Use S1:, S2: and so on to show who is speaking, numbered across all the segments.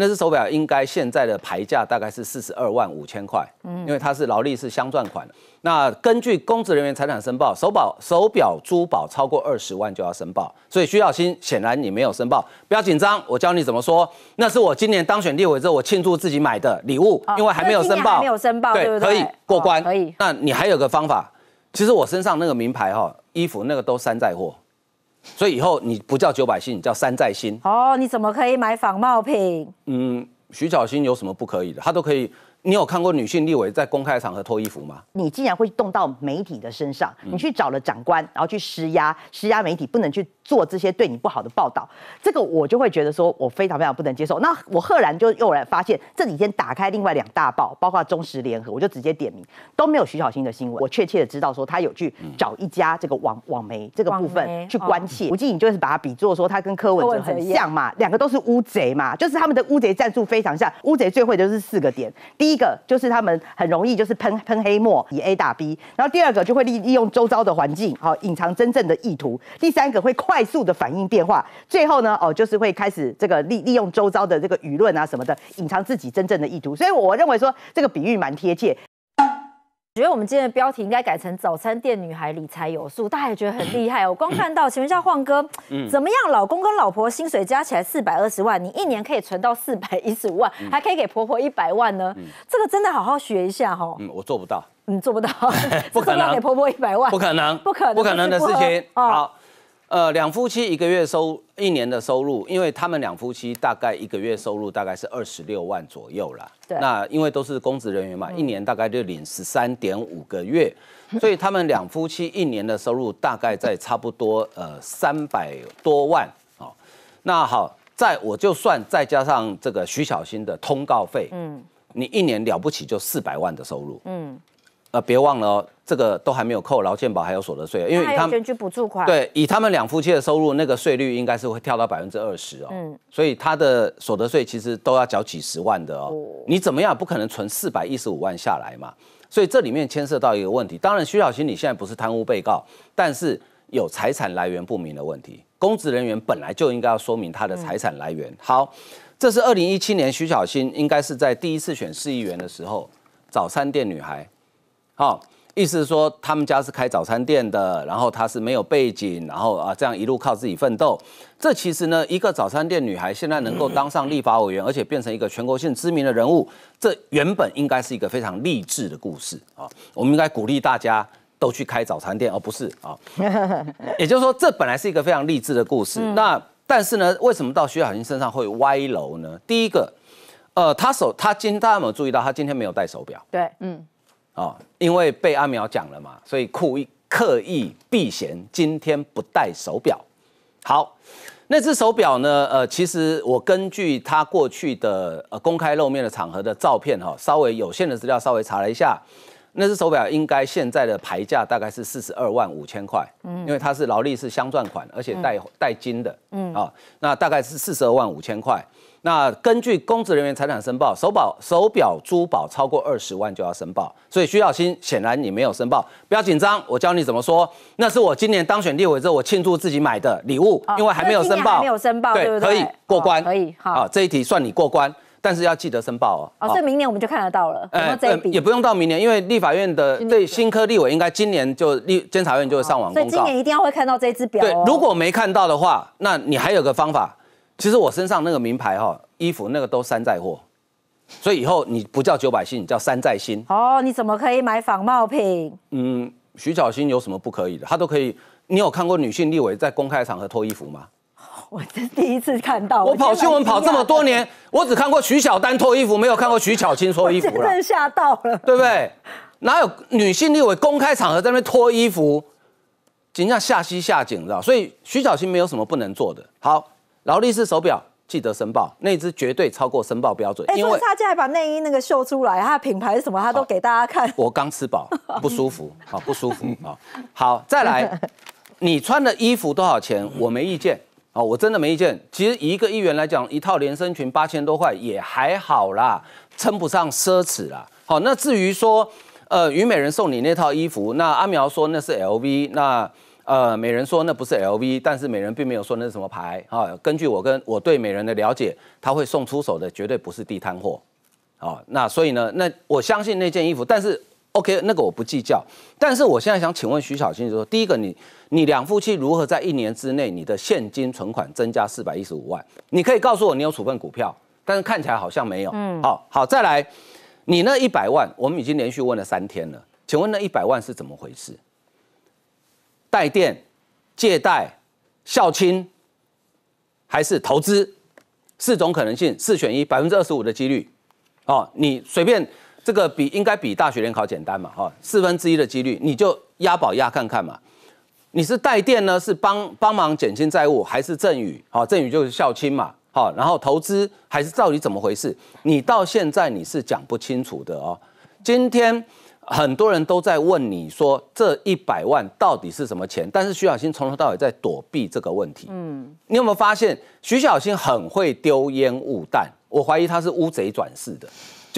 S1: 那只手表应该现在的牌价大概是四十二万五千块，嗯，因为它是劳力士镶钻款。那根据公职人员财产申报，手表、手表、珠宝超过二十万就要申报。所以徐小青显然你没有申报，不要紧张，我教你怎么说。那是我今年当选立委之后，我庆祝自己买的礼物，因为还没有申报，没有申报，对可以过关，可以。那你还有个方法，其实我身上那个名牌哈，衣服那个都山寨货。所以以后你不叫九百你叫山寨新。哦。
S2: 你怎么可以买仿冒品？
S1: 嗯，徐小新有什么不可以的？他都可以。你有看过女性立委在公开场合脱衣服
S3: 吗？你竟然会动到媒体的身上，你去找了长官，然后去施压，施压媒体不能去做这些对你不好的报道，这个我就会觉得说，我非常非常不能接受。那我赫然就又来发现，这几天打开另外两大报，包括中时联合，我就直接点名，都没有徐小新的新闻。我确切的知道说，他有去找一家这个网网媒这个部分去关切。吴静颖就是把他比作说，他跟柯文哲很像嘛，两个都是乌贼嘛，就是他们的乌贼战术非常像。乌贼最会的就是四个点，第第一个就是他们很容易就是喷喷黑墨以 A 打 B，然后第二个就会利利用周遭的环境好隐藏真正的意图，第三个会快速的反应变化，最后呢哦就是会开始这个利利用周遭的这个舆论啊什么的隐藏自己真正的意图，所以我认为说这个比喻蛮贴切。
S2: 觉得我们今天的标题应该改成“早餐店女孩理财有数”，大家也觉得很厉害哦。我光看到问一下晃哥，怎么样？老公跟老婆薪水加起来四百二十万，你一年可以存到四百一十五万，还可以给婆婆一百万呢？这个真的好好学一下哈。
S1: 嗯，我做不到，你做不到，不可能给婆
S2: 婆一百万，不可能，不可能，不可能的事情。好。
S1: 呃，两夫妻一个月收一年的收入，因为他们两夫妻大概一个月收入大概是二十六万左右啦。那因为都是公职人员嘛，一年大概就领十三点五个月，所以他们两夫妻一年的收入大概在差不多呃三百多万哦、那好，在我就算再加上这个徐小新的通告费，嗯，你一年了不起就四百万的收入，嗯。呃，别忘了哦，这个都还没有扣劳健保，还有所得税，因为他有选
S2: 举补助款。对，以他们
S1: 两夫妻的收入，那个税率应该是会跳到百分之二十哦。嗯，所以他的所得税其实都要缴几十万的哦。哦，你怎么样不可能存四百一十五万下来嘛。所以这里面牵涉到一个问题，当然徐小新你现在不是贪污被告，但是有财产来源不明的问题。公职人员本来就应该要说明他的财产来源。好，这是二零一七年徐小新应该是在第一次选市议员的时候，早餐店女孩。好，意思是说他们家是开早餐店的，然后他是没有背景，然后啊这样一路靠自己奋斗。这其实呢，一个早餐店女孩现在能够当上立法委员，而且变成一个全国性知名的人物，这原本应该是一个非常励志的故事啊。我们应该鼓励大家都去开早餐店，而不是啊。
S3: 也
S1: 就是说，这本来是一个非常励志的故事。那但是呢，为什么到徐小新身上会歪楼呢？第一个，呃，他手，他今大家有没有注意到，他今天没有戴手表？对，嗯。哦，因为被阿苗讲了嘛，所以故意刻意避嫌，今天不戴手表。好，那只手表呢？呃，其实我根据他过去的呃公开露面的场合的照片，哈，稍微有限的资料，稍微查了一下。那只手表应该现在的牌价大概是四十二万五千块，嗯，因为它是劳力士镶钻款，而且带带金的，嗯，啊，那大概是四十二万五千块。那根据公职人员财产申报，手表手表珠宝超过二十万就要申报，所以徐耀新显然你没有申报，不要紧张，我教你怎么说，那是我今年当选立委之后我庆祝自己买的礼物，因为还没有申报，没有申报，对，可以过关，可以，好，这一题算你过关。但是要记得申报哦。哦，所以明
S2: 年我们就看得到了。呃，也
S1: 不用到明年，因为立法院的对新科立委应该今年就立监察院就会上网所以今年
S2: 一定要会看到这支表。对，如
S1: 果没看到的话，那你还有个方法。其实我身上那个名牌哈，衣服那个都山寨货，所以以后你不叫九百你叫山寨新。
S2: 哦，你怎么可以买仿冒品？
S1: 嗯，徐小新有什么不可以的？他都可以。你有看过女性立委在公开场合脱衣服吗？
S2: 我这第一次看到，我跑新闻跑这么多年，
S1: 我只看过徐小丹脱衣服，没有看过徐巧清脱衣服。真的
S2: 吓到了，对不对？哪有
S1: 女性立委公开场合在那边脱衣服，就像下戏下井，知道？所以徐巧清没有什么不能做的。好，劳力士手表记得申报，那只绝对超过申报标准。哎，因为他
S2: 竟然把内衣那个秀出来，他的品牌是什么？他都给大家看。
S1: 我刚吃饱，不舒服，好不舒服，啊，好，再来，你穿的衣服多少钱？我没意见。哦，我真的没意见。其实一个议员来讲，一套连身裙八千多块也还好啦，称不上奢侈啦。好，那至于说，呃，虞美人送你那套衣服，那阿苗说那是 LV，那呃，美人说那不是 LV，但是美人并没有说那是什么牌啊。根据我跟我对美人的了解，他会送出手的绝对不是地摊货。好，那所以呢，那我相信那件衣服，但是。OK，那个我不计较，但是我现在想请问徐小青，就说第一个，你你两夫妻如何在一年之内你的现金存款增加四百一十五万？你可以告诉我你有处分股票，但是看起来好像没有。嗯，好好，再来，你那一百万，我们已经连续问了三天了，请问那一百万是怎么回事？带店、借贷、孝亲还是投资？四种可能性，四选一，百分之二十五的几率。哦，你随便。这个比应该比大学联考简单嘛？哈，四分之一的几率，你就押宝押看看嘛。你是带电呢，是帮帮忙减轻债务，还是赠予？哈，赠予就是校青嘛。哈，然后投资还是到底怎么回事？你到现在你是讲不清楚的哦。今天很多人都在问你说这一百万到底是什么钱，但是徐小新从头到尾在躲避这个问题。嗯，你有没有发现徐小新很会丢烟雾弹？我怀疑他是乌贼转世的。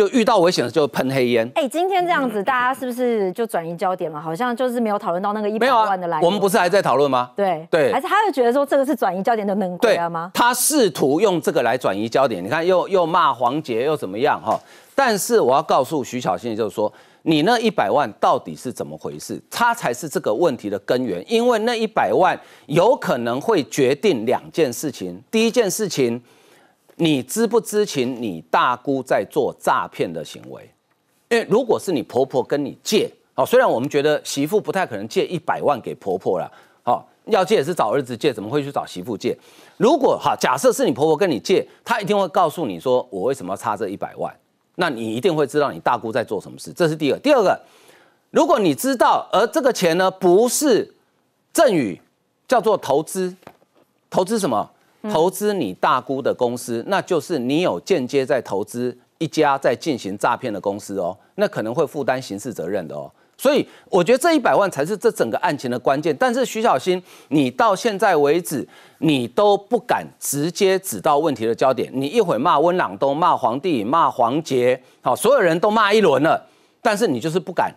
S1: 就遇到危险的就喷黑烟。
S2: 哎，今天这样子，大家是不是就转移焦点了？好像就是没有讨论到那个一百万的来源。我们不
S1: 是还在讨论吗？
S2: 对对，还是他又觉得说这个是转移焦点的冷对了吗？
S1: 他试图用这个来转移焦点。你看，又又骂黄杰又怎么样哈？但是我要告诉徐小新，就是说你那一百万到底是怎么回事？他才是这个问题的根源，因为那一百万有可能会决定两件事情。第一件事情。你知不知情？你大姑在做诈骗的行为，因为如果是你婆婆跟你借，哦，虽然我们觉得媳妇不太可能借一百万给婆婆了，哦，要借也是找儿子借，怎么会去找媳妇借？如果哈，假设是你婆婆跟你借，她一定会告诉你说我为什么要差这一百万，那你一定会知道你大姑在做什么事。这是第二，第二个，如果你知道，而这个钱呢不是赠与，叫做投资，投资什么？投资你大姑的公司，那就是你有间接在投资一家在进行诈骗的公司哦，那可能会负担刑事责任的哦。所以我觉得这一百万才是这整个案情的关键。但是徐小新，你到现在为止你都不敢直接指到问题的焦点，你一会骂温朗东，骂皇帝，骂黄杰，好，所有人都骂一轮了，但是你就是不敢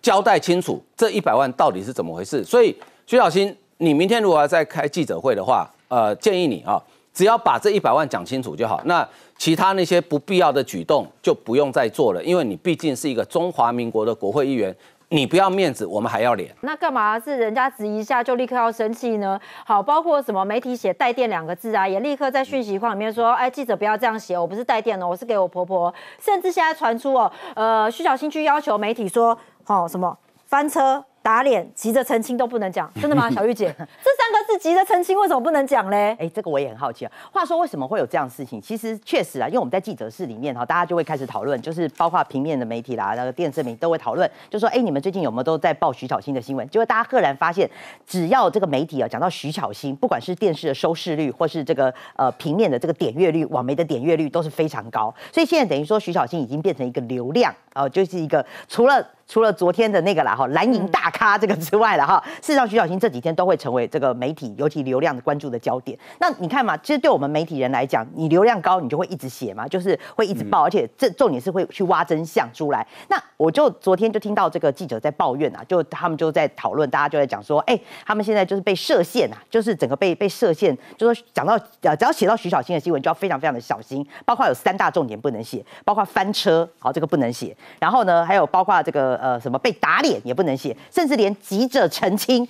S1: 交代清楚这一百万到底是怎么回事。所以徐小新，你明天如果要再开记者会的话，呃，建议你啊，只要把这一百万讲清楚就好。那其他那些不必要的举动就不用再做了，因为你毕竟是一个中华民国的国会议员，你不要面子，我们还要脸。
S2: 那干嘛是人家质疑一下就立刻要生气呢？好，包括什么媒体写“带电”两个字啊，也立刻在讯息框里面说：“哎，记者不要这样写，我不是带电哦，我是给我婆婆。”甚至现在传出哦，呃，徐小新去要求媒体说：“哦，
S3: 什么翻车？”打脸急着澄清都不能讲，真的吗，小玉姐？这三个字急着澄清为什么不能讲嘞？哎，这个我也很好奇啊。话说为什么会有这样的事情？其实确实啊，因为我们在记者室里面哈，大家就会开始讨论，就是包括平面的媒体啦，那个电视媒体都会讨论，就说哎，你们最近有没有都在报徐巧昕的新闻？结果大家赫然发现，只要这个媒体啊讲到徐巧昕，不管是电视的收视率，或是这个呃平面的这个点阅率、网媒的点阅率都是非常高，所以现在等于说徐巧昕已经变成一个流量啊，就是一个除了。除了昨天的那个了哈，蓝营大咖这个之外了哈，事实上徐小新这几天都会成为这个媒体尤其流量的关注的焦点。那你看嘛，其实对我们媒体人来讲，你流量高，你就会一直写嘛，就是会一直报，而且这重点是会去挖真相出来。那我就昨天就听到这个记者在抱怨啊，就他们就在讨论，大家就在讲说，哎，他们现在就是被设限啊，就是整个被被设限，就说讲到呃，只要写到徐小新的新闻就要非常非常的小心，包括有三大重点不能写，包括翻车，好这个不能写，然后呢，还有包括这个。呃，什么被打脸也不能写，甚至连急着澄清，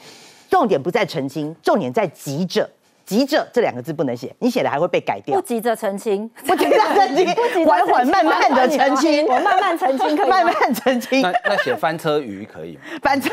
S3: 重点不在澄清，重点在急着。急着这两个字不能写，你写的还会被改掉。不急着澄清，不急着澄清，不急，缓缓慢慢的澄清，我 慢慢澄清，可以慢慢澄清。那写翻
S1: 车鱼可以吗？
S3: 翻车，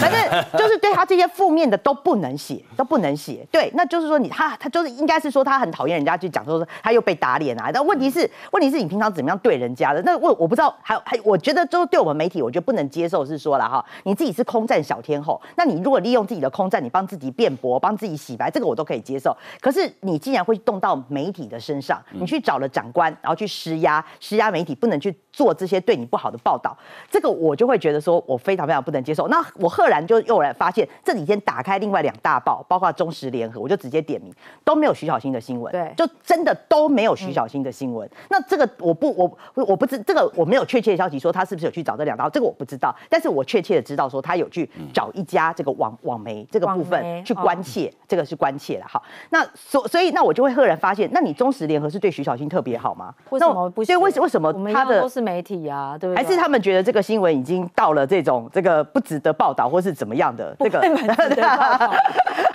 S3: 反正 就是对他这些负面的都不能写，都不能写。对，那就是说你他他就是应该是说他很讨厌人家去讲说说他又被打脸啊。但问题是，问题是你平常怎么样对人家的？那我我不知道，还还我觉得就是对我们媒体，我觉得不能接受是说了哈，你自己是空战小天后，那你如果利用自己的空战，你帮自己辩驳，帮自己洗白，这个我都可以。接受，可是你竟然会动到媒体的身上，你去找了长官，然后去施压，施压媒体不能去。做这些对你不好的报道，这个我就会觉得说，我非常非常不能接受。那我赫然就又来发现，这几天打开另外两大报，包括中时联合，我就直接点名，都没有徐小新的新闻。对，就真的都没有徐小新的新闻。那这个我不，我我不知这个我没有确切消息说他是不是有去找这两大报，这个我不知道。但是我确切的知道说他有去找一家这个网网媒这个部分去关切，这个是关切了哈。那所所以那我就会赫然发现，那你中时联合是对徐小新特别好吗？为什么？所以为为什么他的？
S2: 媒体呀，对不对？还是他
S3: 们觉得这个新闻已经到了这种这个不值得报道，或是怎么样的？这个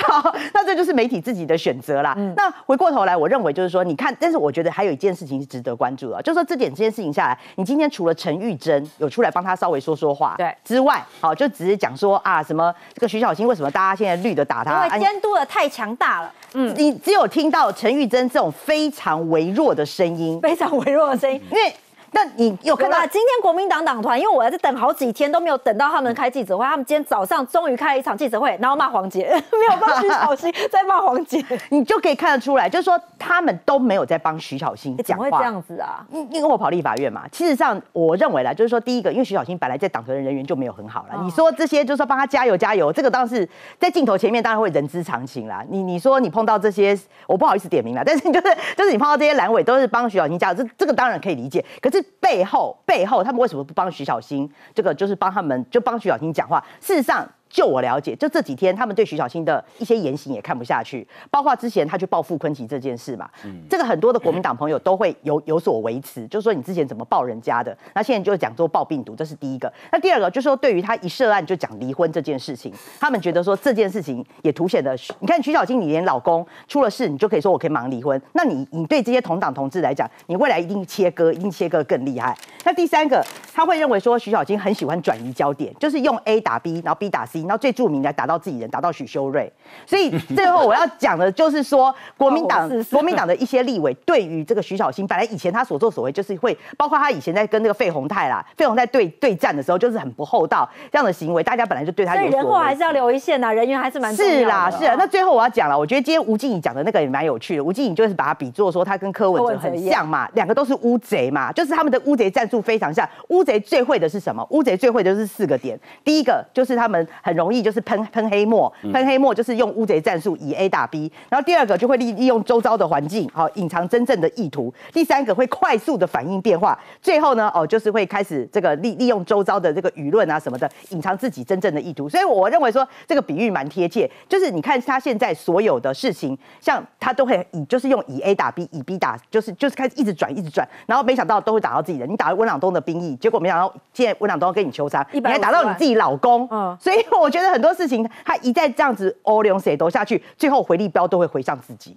S3: 好，那这就是媒体自己的选择啦。那回过头来，我认为就是说，你看，但是我觉得还有一件事情是值得关注的，就是说这点这件事情下来，你今天除了陈玉珍有出来帮他稍微说说话，对之外，好，就只是讲说啊，什么这个徐小青为什么大家现在绿的打他？因为监
S2: 督的太强大了。
S3: 嗯，你只有听到陈玉珍这种非常微弱的声音，非常微
S2: 弱的声音，因为。但你有看到今天国民党党团，因为我在等好几天都没有等到他们开记者会，他们今天早上终于开了一场记者会，然后骂黄杰，没有帮徐小新在骂
S3: 黄杰，你就可以看得出来，就是说他们都没有在帮徐小新讲话，这样子啊？因为，我跑立法院嘛，其实上，我认为啦，就是说，第一个，因为徐小新本来在党团的人员就没有很好了，你说这些，就是说帮他加油加油，这个当然是在镜头前面，当然会人之常情啦。你你说你碰到这些，我不好意思点名了，但是就是就是你碰到这些阑尾，都是帮徐小新加油，这这个当然可以理解，可是。背后背后，他们为什么不帮徐小新？这个就是帮他们，就帮徐小新讲话。事实上。就我了解，就这几天，他们对徐小青的一些言行也看不下去，包括之前他去报复坤奇这件事嘛，这个很多的国民党朋友都会有有所维持，就是说你之前怎么报人家的，那现在就讲说报病毒，这是第一个。那第二个就是说，对于他一涉案就讲离婚这件事情，他们觉得说这件事情也凸显的，你看徐小青，你连老公出了事，你就可以说我可以忙离婚，那你你对这些同党同志来讲，你未来一定切割，一定切割更厉害。那第三个，他会认为说徐小青很喜欢转移焦点，就是用 A 打 B，然后 B 打 C。到最著名的打到自己人，打到许修睿，所以最后我要讲的就是说，国民党国民党的一些立委对于这个徐小新，本来以前他所作所为就是会，包括他以前在跟那个费洪泰啦、费洪泰对对战的时候，就是很不厚道这样的行为，大家本来就对他有。人祸还是要
S2: 留一线呐，人员还是蛮重是啦，是啊。那
S3: 最后我要讲了，我觉得今天吴静怡讲的那个也蛮有趣的。吴静怡就是把他比作说他跟柯文哲很像嘛，两个都是乌贼嘛，就是他们的乌贼战术非常像。乌贼最会的是什么？乌贼最会的就是四个点，第一个就是他们很。容易就是喷喷黑墨，喷黑墨就是用乌贼战术以 A 打 B，然后第二个就会利利用周遭的环境，好隐藏真正的意图。第三个会快速的反应变化，最后呢哦就是会开始这个利利用周遭的这个舆论啊什么的，隐藏自己真正的意图。所以我认为说这个比喻蛮贴切，就是你看他现在所有的事情，像他都会以就是用以 A 打 B，以 B 打就是就是开始一直转一直转，然后没想到都会打到自己的。你打温朗东的兵役，结果没想到现在温朗东跟你求杀，你还打到你自己老公，嗯，所以。我觉得很多事情，他一再这样子 all in 谁都下去，最后回力镖都会回向自己。